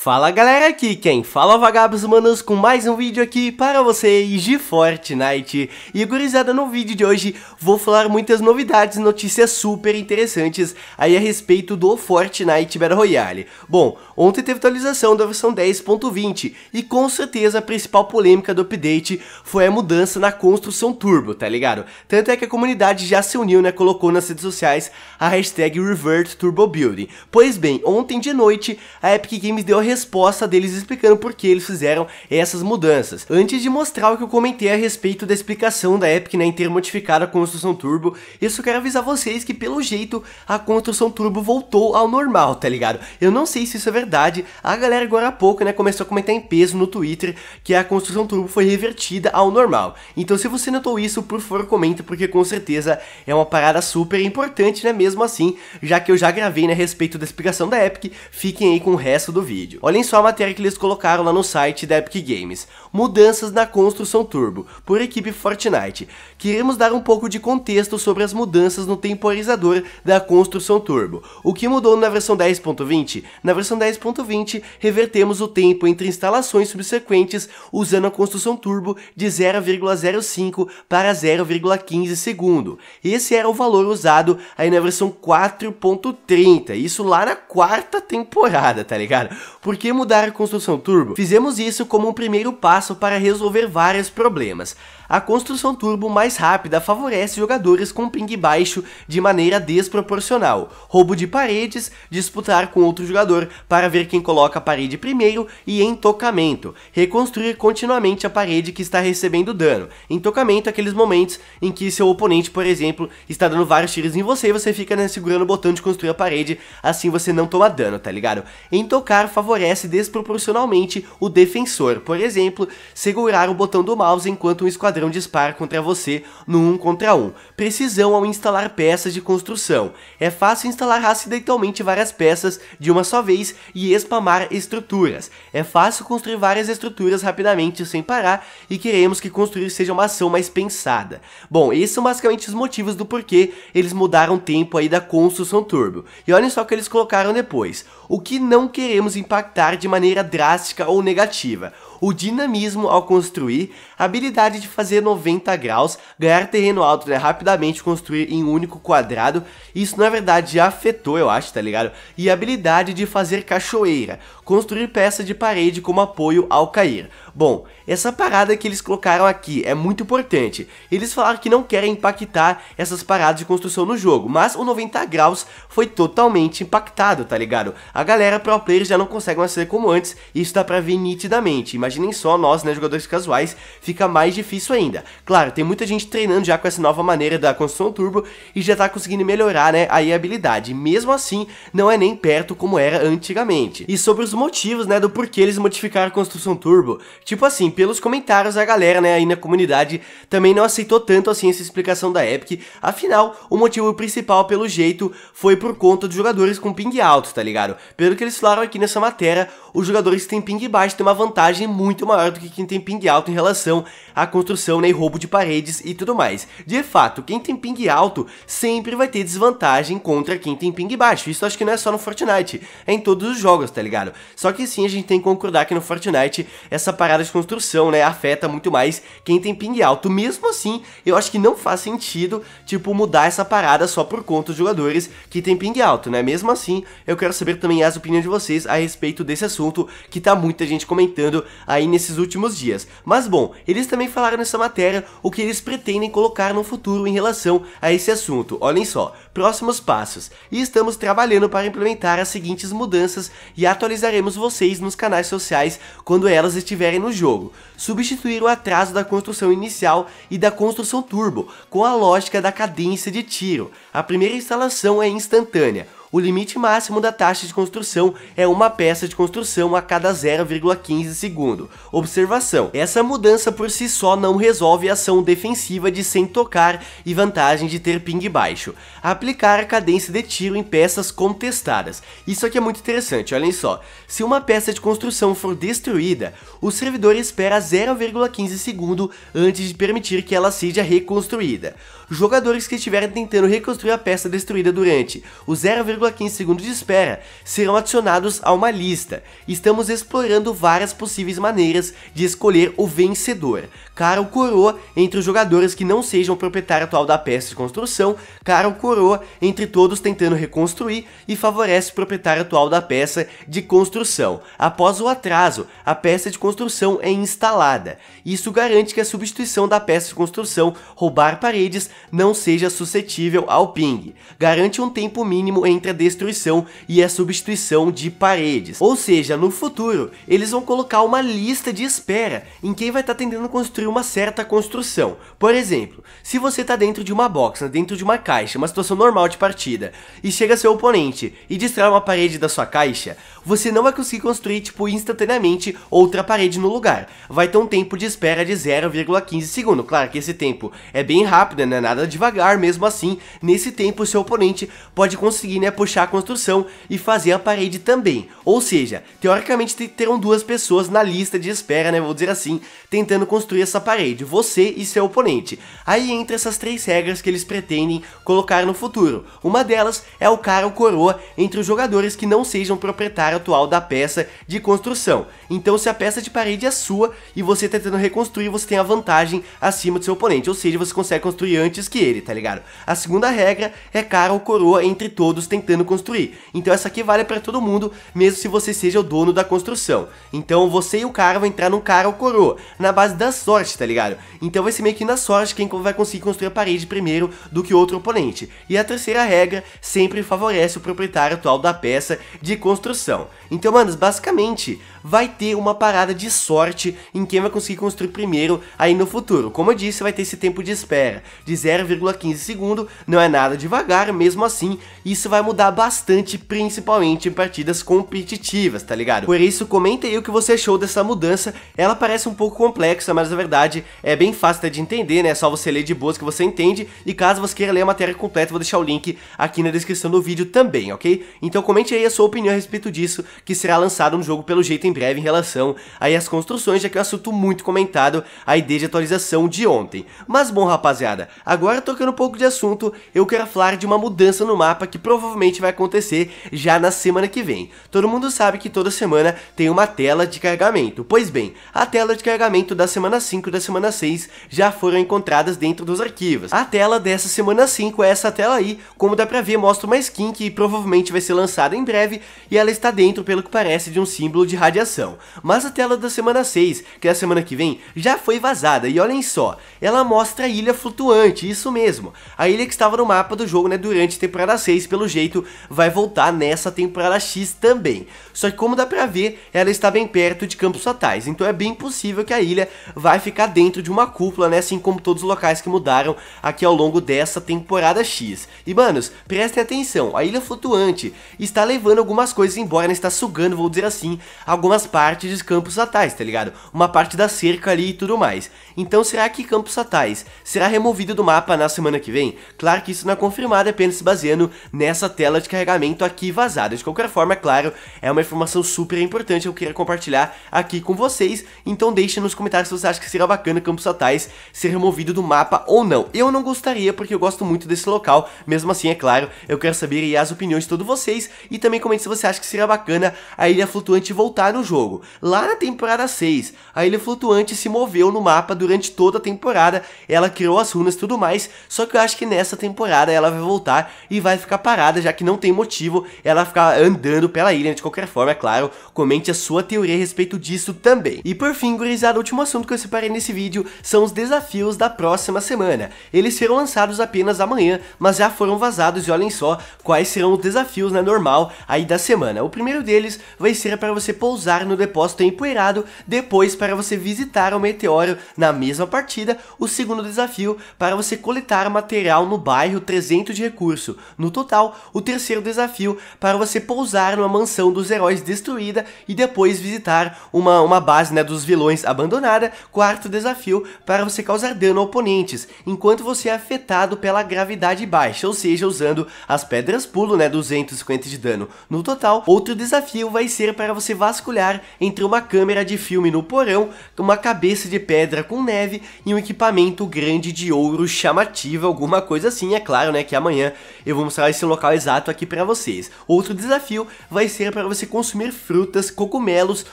Fala galera, aqui quem fala é vagabos humanos com mais um vídeo aqui para vocês de Fortnite E gurizada, no vídeo de hoje vou falar muitas novidades e notícias super interessantes aí a respeito do Fortnite Battle Royale Bom, ontem teve atualização da versão 10.20 e com certeza a principal polêmica do update foi a mudança na construção turbo, tá ligado? Tanto é que a comunidade já se uniu, né, colocou nas redes sociais a hashtag RevertTurboBuilding Pois bem, ontem de noite a Epic Games deu a resposta deles explicando por que eles fizeram essas mudanças. Antes de mostrar o que eu comentei a respeito da explicação da Epic, né, em ter modificado a construção turbo, eu só quero avisar vocês que pelo jeito a construção turbo voltou ao normal, tá ligado? Eu não sei se isso é verdade, a galera agora há pouco, né, começou a comentar em peso no Twitter que a construção turbo foi revertida ao normal. Então se você notou isso, por favor comenta, porque com certeza é uma parada super importante, né, mesmo assim, já que eu já gravei né, a respeito da explicação da Epic, fiquem aí com o resto do vídeo. Olhem só a matéria que eles colocaram lá no site da Epic Games. Mudanças na construção turbo, por equipe Fortnite. Queremos dar um pouco de contexto sobre as mudanças no temporizador da construção turbo. O que mudou na versão 10.20? Na versão 10.20, revertemos o tempo entre instalações subsequentes usando a construção turbo de 0,05 para 0,15 segundo. Esse era o valor usado aí na versão 4.30, isso lá na quarta temporada, tá ligado? Por que mudar a construção turbo? Fizemos isso como um primeiro passo para resolver vários problemas. A construção turbo mais rápida favorece jogadores com ping baixo de maneira desproporcional. Roubo de paredes, disputar com outro jogador para ver quem coloca a parede primeiro e entocamento. Reconstruir continuamente a parede que está recebendo dano. Entocamento é aqueles momentos em que seu oponente, por exemplo, está dando vários tiros em você e você fica né, segurando o botão de construir a parede, assim você não toma dano, tá ligado? Entocar favorece desproporcionalmente o defensor, por exemplo, segurar o botão do mouse enquanto um esquadrão esquadrão dispara contra você no 1 um contra 1. Um. Precisão ao instalar peças de construção. É fácil instalar acidentalmente várias peças de uma só vez e spamar estruturas. É fácil construir várias estruturas rapidamente sem parar e queremos que construir seja uma ação mais pensada. Bom, esses são basicamente os motivos do porquê eles mudaram o tempo aí da construção turbo. E olhem só o que eles colocaram depois. O que não queremos impactar de maneira drástica ou negativa o dinamismo ao construir, a habilidade de fazer 90 graus, ganhar terreno alto, né, rapidamente construir em um único quadrado, isso na verdade já afetou, eu acho, tá ligado? E a habilidade de fazer cachoeira, construir peça de parede como apoio ao cair. Bom, essa parada que eles colocaram aqui é muito importante. Eles falaram que não querem impactar essas paradas de construção no jogo, mas o 90 graus foi totalmente impactado, tá ligado? A galera pro player já não consegue mais ser como antes, e isso dá pra ver nitidamente. Imaginem só nós, né, jogadores casuais, fica mais difícil ainda. Claro, tem muita gente treinando já com essa nova maneira da construção turbo e já tá conseguindo melhorar, né, a habilidade. Mesmo assim, não é nem perto como era antigamente. E sobre os motivos, né, do porquê eles modificaram a construção turbo, Tipo assim, pelos comentários, a galera né, aí na comunidade também não aceitou tanto assim essa explicação da Epic. Afinal, o motivo principal, pelo jeito, foi por conta dos jogadores com ping alto, tá ligado? Pelo que eles falaram aqui nessa matéria, os jogadores que têm ping baixo têm uma vantagem muito maior do que quem tem ping alto em relação à construção né, e roubo de paredes e tudo mais. De fato, quem tem ping alto sempre vai ter desvantagem contra quem tem ping baixo. Isso acho que não é só no Fortnite, é em todos os jogos, tá ligado? Só que sim, a gente tem que concordar que no Fortnite essa parada de construção né, afeta muito mais quem tem ping alto. Mesmo assim, eu acho que não faz sentido, tipo, mudar essa parada só por conta dos jogadores que tem ping alto, né? Mesmo assim, eu quero saber também as opiniões de vocês a respeito desse assunto assunto que tá muita gente comentando aí nesses últimos dias. Mas bom, eles também falaram nessa matéria o que eles pretendem colocar no futuro em relação a esse assunto. Olhem só, próximos passos. E estamos trabalhando para implementar as seguintes mudanças e atualizaremos vocês nos canais sociais quando elas estiverem no jogo. Substituir o atraso da construção inicial e da construção turbo com a lógica da cadência de tiro. A primeira instalação é instantânea o limite máximo da taxa de construção é uma peça de construção a cada 0,15 segundo. Observação, essa mudança por si só não resolve a ação defensiva de sem tocar e vantagem de ter ping baixo. Aplicar a cadência de tiro em peças contestadas. Isso aqui é muito interessante, olhem só. Se uma peça de construção for destruída, o servidor espera 0,15 segundo antes de permitir que ela seja reconstruída. Jogadores que estiverem tentando reconstruir a peça destruída durante o 0,15 em segundos de espera serão adicionados a uma lista. Estamos explorando várias possíveis maneiras de escolher o vencedor. Cara ou coroa entre os jogadores que não sejam o proprietário atual da peça de construção, cara ou coroa entre todos tentando reconstruir e favorece o proprietário atual da peça de construção. Após o atraso, a peça de construção é instalada. Isso garante que a substituição da peça de construção roubar paredes não seja suscetível ao ping. Garante um tempo mínimo entre contra a destruição e a substituição de paredes. Ou seja, no futuro, eles vão colocar uma lista de espera em quem vai estar tá tentando construir uma certa construção. Por exemplo, se você está dentro de uma box, né, dentro de uma caixa, uma situação normal de partida, e chega seu oponente e distrai uma parede da sua caixa, você não vai conseguir construir, tipo, instantaneamente outra parede no lugar. Vai ter um tempo de espera de 0,15 segundo. Claro que esse tempo é bem rápido, não é nada devagar, mesmo assim, nesse tempo seu oponente pode conseguir, né, puxar a construção e fazer a parede também. Ou seja, teoricamente terão duas pessoas na lista de espera, né, vou dizer assim, tentando construir essa parede, você e seu oponente. Aí entra essas três regras que eles pretendem colocar no futuro. Uma delas é o cara ou coroa entre os jogadores que não sejam proprietário atual da peça de construção. Então se a peça de parede é sua e você tá tentando reconstruir, você tem a vantagem acima do seu oponente, ou seja, você consegue construir antes que ele, tá ligado? A segunda regra é cara ou coroa entre todos tentando tentando construir. Então essa aqui vale para todo mundo, mesmo se você seja o dono da construção. Então você e o cara vão entrar num cara ou coroa, na base da sorte, tá ligado? Então vai ser meio que na sorte quem vai conseguir construir a parede primeiro do que outro oponente. E a terceira regra sempre favorece o proprietário atual da peça de construção. Então, manos, basicamente, vai ter uma parada de sorte em quem vai conseguir construir primeiro aí no futuro. Como eu disse, vai ter esse tempo de espera de 0,15 segundo, não é nada devagar, mesmo assim, isso vai mudar bastante, principalmente em partidas competitivas, tá ligado? Por isso, comenta aí o que você achou dessa mudança, ela parece um pouco complexa, mas na verdade é bem fácil de entender, né? É só você ler de boas que você entende, e caso você queira ler a matéria completa, vou deixar o link aqui na descrição do vídeo também, ok? Então comente aí a sua opinião a respeito disso, que será lançado no jogo pelo jeito em em relação aí às construções, já que é um assunto muito comentado aí desde a atualização de ontem. Mas bom, rapaziada, agora tocando um pouco de assunto, eu quero falar de uma mudança no mapa que provavelmente vai acontecer já na semana que vem. Todo mundo sabe que toda semana tem uma tela de carregamento. Pois bem, a tela de carregamento da semana 5 e da semana 6 já foram encontradas dentro dos arquivos. A tela dessa semana 5 é essa tela aí, como dá pra ver, mostra uma skin que provavelmente vai ser lançada em breve e ela está dentro, pelo que parece, de um símbolo de radiação radiação. Mas a tela da semana 6, que é a semana que vem, já foi vazada e olhem só, ela mostra a ilha flutuante, isso mesmo. A ilha que estava no mapa do jogo né, durante a temporada 6, pelo jeito, vai voltar nessa temporada X também. Só que como dá pra ver, ela está bem perto de campos fatais, então é bem possível que a ilha vai ficar dentro de uma cúpula, né, assim como todos os locais que mudaram aqui ao longo dessa temporada X. E manos, prestem atenção, a ilha flutuante está levando algumas coisas embora, né, está sugando, vou dizer assim, algumas algumas partes de campos atais, tá ligado? Uma parte da cerca ali e tudo mais. Então será que campos atais será removido do mapa na semana que vem? Claro que isso não é confirmado, é apenas se baseando nessa tela de carregamento aqui vazada. De qualquer forma, é claro, é uma informação super importante que eu queria compartilhar aqui com vocês. Então deixe nos comentários se você acha que seria bacana campos atais ser removido do mapa ou não. Eu não gostaria porque eu gosto muito desse local. Mesmo assim, é claro, eu quero saber as opiniões de todos vocês e também comente se você acha que seria bacana a Ilha Flutuante voltar no o jogo, lá na temporada 6. A ilha flutuante se moveu no mapa durante toda a temporada, ela criou as runas e tudo mais, só que eu acho que nessa temporada ela vai voltar e vai ficar parada, já que não tem motivo ela ficar andando pela ilha. De qualquer forma, é claro, comente a sua teoria a respeito disso também. E por fim, gurizada, o último assunto que eu separei nesse vídeo são os desafios da próxima semana. Eles serão lançados apenas amanhã, mas já foram vazados e olhem só quais serão os desafios né, normal aí da semana. O primeiro deles vai ser para você pousar no depósito empoeirado, depois para você visitar o meteoro na mesma partida, o segundo desafio para você coletar material no bairro 300 de recurso. No total, o terceiro desafio para você pousar numa mansão dos heróis destruída e depois visitar uma, uma base né, dos vilões abandonada. Quarto desafio para você causar dano a oponentes, enquanto você é afetado pela gravidade baixa, ou seja, usando as pedras pulo, né, 250 de dano. No total, outro desafio vai ser para você vasculhar olhar entre uma câmera de filme no porão, uma cabeça de pedra com neve e um equipamento grande de ouro chamativo, alguma coisa assim, é claro, né, que amanhã eu vou mostrar esse local exato aqui para vocês. Outro desafio vai ser para você consumir frutas, cogumelos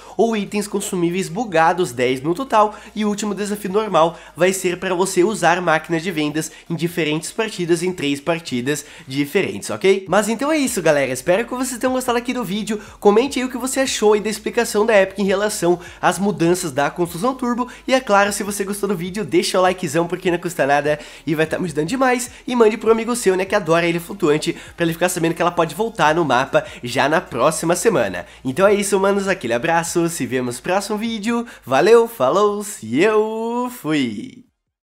ou itens consumíveis bugados, 10 no total, e o último desafio normal vai ser para você usar máquinas de vendas em diferentes partidas, em três partidas diferentes, ok? Mas então é isso, galera, espero que vocês tenham gostado aqui do vídeo, comente aí o que você achou e da explicação comunicação da Epic em relação às mudanças da construção turbo. E é claro, se você gostou do vídeo, deixa o likezão porque não custa nada e vai estar tá me ajudando demais. E mande pro amigo seu, né, que adora ele flutuante, para ele ficar sabendo que ela pode voltar no mapa já na próxima semana. Então é isso, manos, aquele abraço, se vemos no próximo vídeo. Valeu, falou, e eu fui!